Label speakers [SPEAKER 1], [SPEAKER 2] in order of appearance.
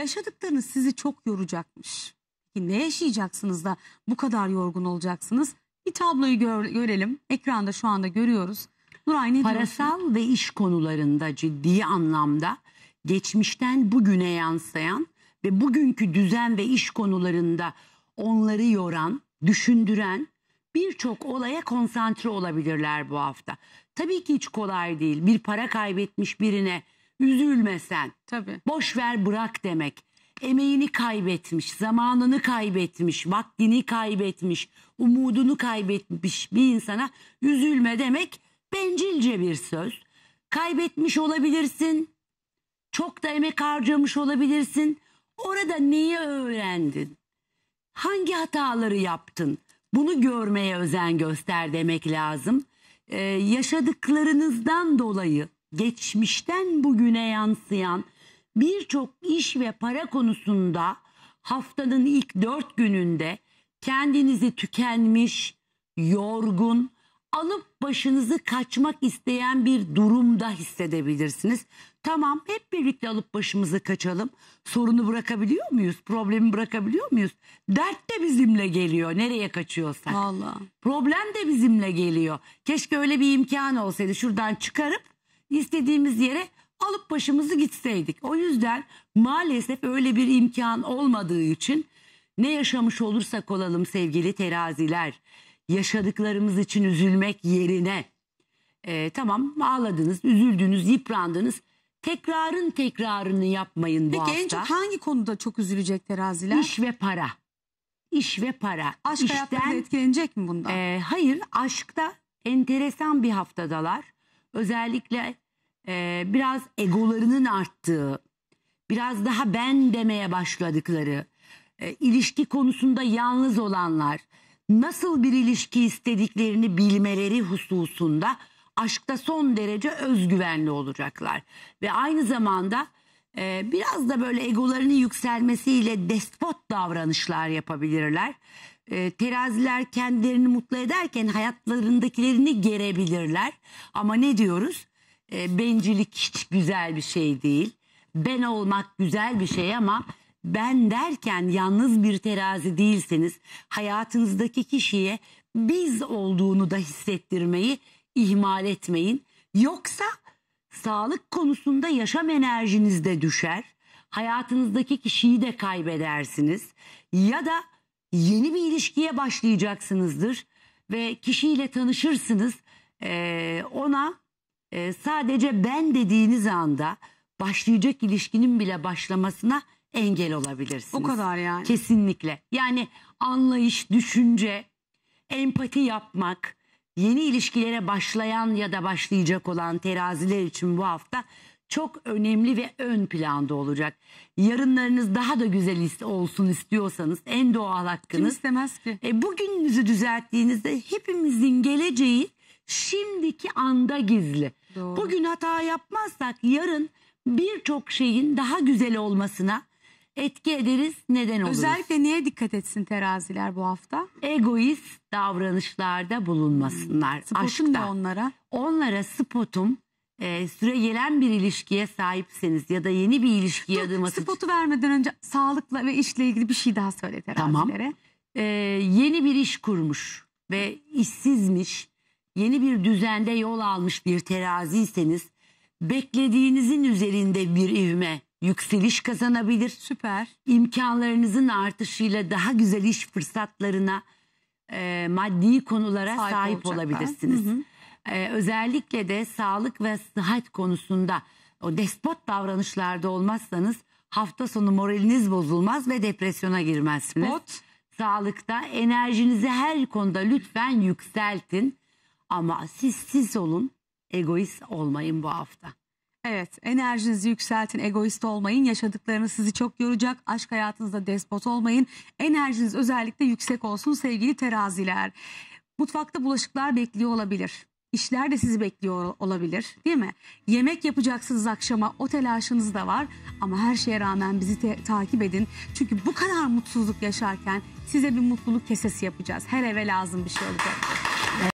[SPEAKER 1] Yaşadıklarınız sizi çok yoracakmış. ne yaşayacaksınız da bu kadar yorgun olacaksınız? Bir tabloyu gör, görelim. Ekranda şu anda görüyoruz. Nuray ne Parasal ve iş konularında ciddi anlamda geçmişten bugüne yansıyan ve bugünkü düzen ve iş konularında onları yoran, düşündüren birçok olaya konsantre olabilirler bu hafta. Tabii ki hiç kolay değil. Bir para kaybetmiş birine Üzülme sen. Tabii. Boş ver bırak demek. Emeğini kaybetmiş, zamanını kaybetmiş, vaktini kaybetmiş, umudunu kaybetmiş bir insana üzülme demek bencilce bir söz. Kaybetmiş olabilirsin, çok da emek harcamış olabilirsin. Orada neyi öğrendin? Hangi hataları yaptın? Bunu görmeye özen göster demek lazım. Ee, yaşadıklarınızdan dolayı geçmişten bugüne yansıyan birçok iş ve para konusunda haftanın ilk dört gününde kendinizi tükenmiş, yorgun, alıp başınızı kaçmak isteyen bir durumda hissedebilirsiniz. Tamam hep birlikte alıp başımızı kaçalım. Sorunu bırakabiliyor muyuz? Problemi bırakabiliyor muyuz? Dert de bizimle geliyor nereye kaçıyorsak. Vallahi. Problem de bizimle geliyor. Keşke öyle bir imkan olsaydı. Şuradan çıkarıp istediğimiz yere alıp başımızı gitseydik. O yüzden maalesef öyle bir imkan olmadığı için ne yaşamış olursak olalım sevgili teraziler yaşadıklarımız için üzülmek yerine e, tamam ağladınız, üzüldünüz, yıprandınız. Tekrarın tekrarını yapmayın bu Peki hafta. en çok hangi konuda çok üzülecek teraziler? İş ve para. İş ve para. Aşk İşten, hayatları etkilenecek mi bundan? E, hayır aşkta enteresan bir haftadalar. Özellikle e, biraz egolarının arttığı, biraz daha ben demeye başladıkları, e, ilişki konusunda yalnız olanlar, nasıl bir ilişki istediklerini bilmeleri hususunda aşkta son derece özgüvenli olacaklar. Ve aynı zamanda e, biraz da böyle egolarının yükselmesiyle despot davranışlar yapabilirler. E, teraziler kendilerini mutlu ederken hayatlarındakilerini gerebilirler. Ama ne diyoruz? E, bencillik hiç güzel bir şey değil. Ben olmak güzel bir şey ama ben derken yalnız bir terazi değilseniz hayatınızdaki kişiye biz olduğunu da hissettirmeyi ihmal etmeyin. Yoksa sağlık konusunda yaşam enerjiniz de düşer. Hayatınızdaki kişiyi de kaybedersiniz. Ya da yeni bir ilişkiye başlayacaksınızdır ve kişiyle tanışırsınız. Ee, ona e, sadece ben dediğiniz anda başlayacak ilişkinin bile başlamasına engel olabilirsiniz. O kadar yani. Kesinlikle. Yani anlayış, düşünce, empati yapmak, yeni ilişkilere başlayan ya da başlayacak olan teraziler için bu hafta çok önemli ve ön planda olacak. Yarınlarınız daha da güzel olsun istiyorsanız en doğal hakkınız. Kim istemez ki? E, bugününüzü düzelttiğinizde hepimizin geleceği şimdiki anda gizli. Doğru. Bugün hata yapmazsak yarın birçok şeyin daha güzel olmasına etki ederiz, neden oluruz. Özellikle neye dikkat etsin teraziler bu hafta? Egoist davranışlarda bulunmasınlar. Hmm. Spotum da onlara? Onlara spotum e, süre gelen bir ilişkiye sahipseniz ya da yeni bir ilişkiye adım atın. Spotu vermeden önce sağlıkla ve işle ilgili bir şey daha söyle terazilere. Tamam. E, yeni bir iş kurmuş ve işsizmiş yeni bir düzende yol almış bir teraziyseniz beklediğinizin üzerinde bir ivme yükseliş kazanabilir. Süper. İmkanlarınızın artışıyla daha güzel iş fırsatlarına, e, maddi konulara sahip, sahip olabilirsiniz. E, özellikle de sağlık ve sıhhat konusunda o despot davranışlarda olmazsanız hafta sonu moraliniz bozulmaz ve depresyona girmezsiniz. Spot. Sağlıkta enerjinizi her konuda lütfen yükseltin. Ama siz siz olun, egoist olmayın bu hafta. Evet, enerjinizi yükseltin, egoist olmayın. Yaşadıklarınız sizi çok yoracak. Aşk hayatınızda despot olmayın. Enerjiniz özellikle yüksek olsun sevgili teraziler. Mutfakta bulaşıklar bekliyor olabilir. İşler de sizi bekliyor olabilir değil mi? Yemek yapacaksınız akşama o telaşınız da var ama her şeye rağmen bizi takip edin. Çünkü bu kadar mutsuzluk yaşarken size bir mutluluk kesesi yapacağız. Her eve lazım bir şey olacak.